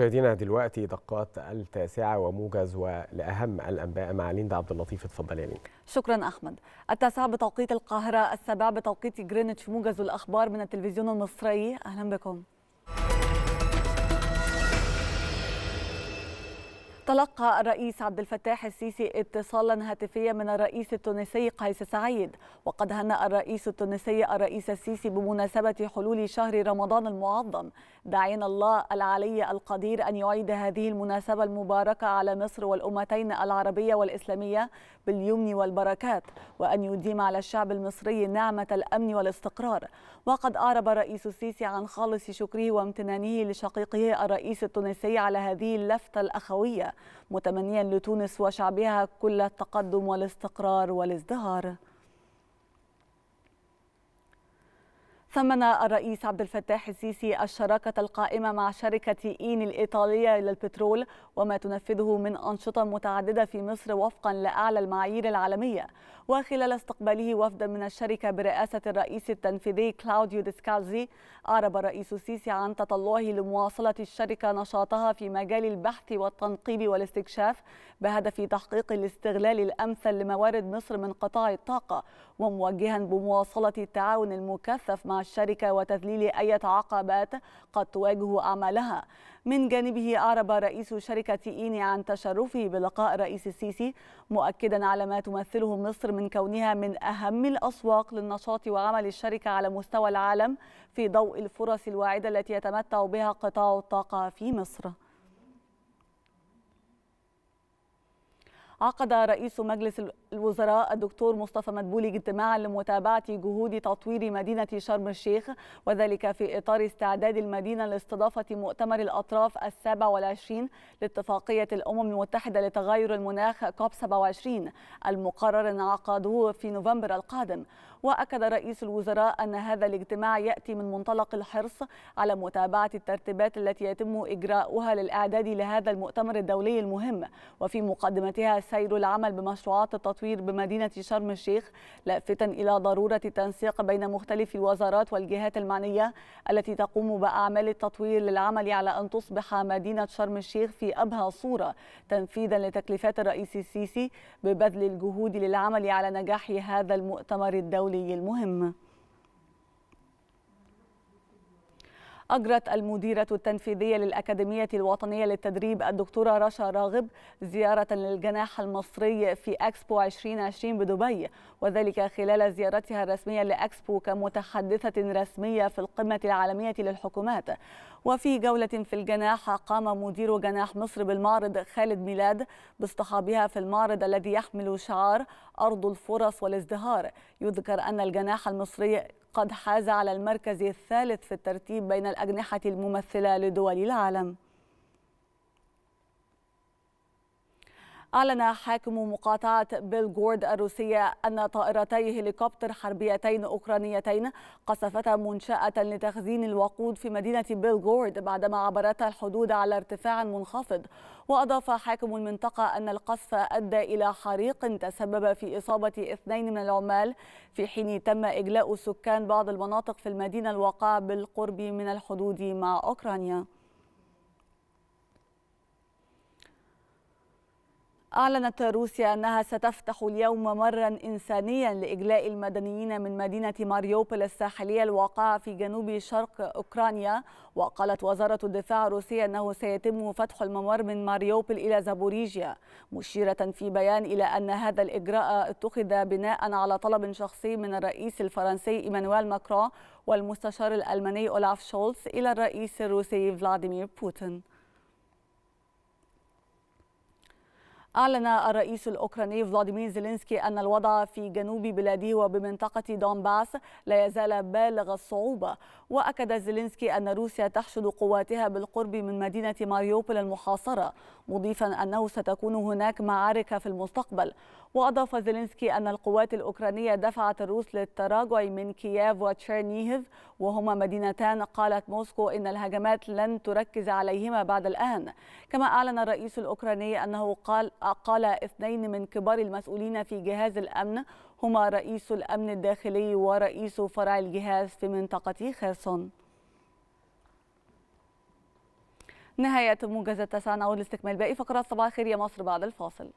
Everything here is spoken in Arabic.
مشاهدينا دلوقتي دقات التاسعة وموجز ولأهم الأنباء مع ليندا عبد اللطيف اتفضل يا ليندا شكرا أحمد التاسعة بتوقيت القاهرة السابعة بتوقيت جرينتش موجز الأخبار من التلفزيون المصري أهلا بكم تلقى الرئيس عبد الفتاح السيسي اتصالا هاتفيا من الرئيس التونسي قيس سعيد وقد هنأ الرئيس التونسي الرئيس السيسي بمناسبة حلول شهر رمضان المعظم داعين الله العلي القدير أن يعيد هذه المناسبة المباركة على مصر والأمتين العربية والإسلامية باليمن والبركات وأن يديم على الشعب المصري نعمة الأمن والاستقرار وقد أعرب الرئيس السيسي عن خالص شكره وامتنانه لشقيقه الرئيس التونسي على هذه اللفتة الأخوية متمنيا لتونس وشعبها كل التقدم والاستقرار والازدهار ثمن الرئيس عبد الفتاح السيسي الشراكة القائمة مع شركة إين الإيطالية للبترول وما تنفذه من أنشطة متعددة في مصر وفقا لأعلى المعايير العالمية وخلال استقباله وفدا من الشركة برئاسة الرئيس التنفيذي كلاوديو ديسكالزي أعرب الرئيس السيسي عن تطلعه لمواصلة الشركة نشاطها في مجال البحث والتنقيب والاستكشاف بهدف تحقيق الاستغلال الأمثل لموارد مصر من قطاع الطاقة وموجها بمواصلة التعاون المكثف مع الشركة وتذليل أي عقبات قد تواجه أعمالها من جانبه أعرب رئيس شركة إيني عن تشرفه بلقاء الرئيس السيسي مؤكدا على ما تمثله مصر من كونها من أهم الأسواق للنشاط وعمل الشركة على مستوى العالم في ضوء الفرص الواعدة التي يتمتع بها قطاع الطاقة في مصر عقد رئيس مجلس الوزراء الدكتور مصطفى مدبولي اجتماعا لمتابعة جهود تطوير مدينة شرم الشيخ وذلك في إطار استعداد المدينة لاستضافة مؤتمر الأطراف السابع والعشرين لاتفاقية الأمم المتحدة لتغير المناخ كوب 27 المقرر انعقاده في نوفمبر القادم وأكد رئيس الوزراء أن هذا الاجتماع يأتي من منطلق الحرص على متابعة الترتيبات التي يتم إجراؤها للإعداد لهذا المؤتمر الدولي المهم وفي مقدمتها سير العمل بمشروعات التطوير التطوير بمدينة شرم الشيخ لافتا إلى ضرورة التنسيق بين مختلف الوزارات والجهات المعنية التي تقوم بأعمال التطوير للعمل على أن تصبح مدينة شرم الشيخ في أبهى صورة تنفيذا لتكليفات الرئيس السيسي ببذل الجهود للعمل على نجاح هذا المؤتمر الدولي المهم أجرت المديرة التنفيذية للأكاديمية الوطنية للتدريب الدكتورة رشا راغب زيارة للجناح المصري في أكسبو 2020 بدبي وذلك خلال زيارتها الرسمية لأكسبو كمتحدثة رسمية في القمة العالمية للحكومات وفي جولة في الجناح قام مدير جناح مصر بالمعرض خالد ميلاد باصطحابها في المعرض الذي يحمل شعار أرض الفرص والازدهار يذكر أن الجناح المصري قد حاز على المركز الثالث في الترتيب بين الأجنحة الممثلة لدول العالم أعلن حاكم مقاطعة بيلغورد الروسية أن طائرتي هليكوبتر حربيتين أوكرانيتين قصفتا منشأة لتخزين الوقود في مدينة بيلغورد بعدما عبرتا الحدود على ارتفاع منخفض وأضاف حاكم المنطقة أن القصف أدى إلى حريق تسبب في إصابة اثنين من العمال في حين تم إجلاء سكان بعض المناطق في المدينة الواقعة بالقرب من الحدود مع أوكرانيا أعلنت روسيا أنها ستفتح اليوم مرا إنسانيا لإجلاء المدنيين من مدينة ماريوبل الساحلية الواقعة في جنوب شرق أوكرانيا وقالت وزارة الدفاع الروسية أنه سيتم فتح الممر من ماريوبل إلى زابوريجيا مشيرة في بيان إلى أن هذا الإجراء اتخذ بناء على طلب شخصي من الرئيس الفرنسي إيمانويل ماكرون والمستشار الألماني أولاف شولتز إلى الرئيس الروسي فلاديمير بوتين أعلن الرئيس الأوكراني فلاديمير زيلينسكي أن الوضع في جنوب بلاده وبمنطقة دونباس لا يزال بالغ الصعوبة وأكد زيلينسكي أن روسيا تحشد قواتها بالقرب من مدينة ماريوبل المحاصرة مضيفا أنه ستكون هناك معارك في المستقبل وأضاف زيلينسكي أن القوات الأوكرانية دفعت الروس للتراجع من كييف وتشيرنيهيف وهما مدينتان قالت موسكو إن الهجمات لن تركز عليهما بعد الآن كما أعلن الرئيس الأوكراني أنه قال قال اثنين من كبار المسؤولين في جهاز الأمن هما رئيس الأمن الداخلي ورئيس فرع الجهاز في منطقة خرسون نهاية موجز التسعة نعود لاستكمال باقي فقرات صباح الخير يا مصر بعد الفاصل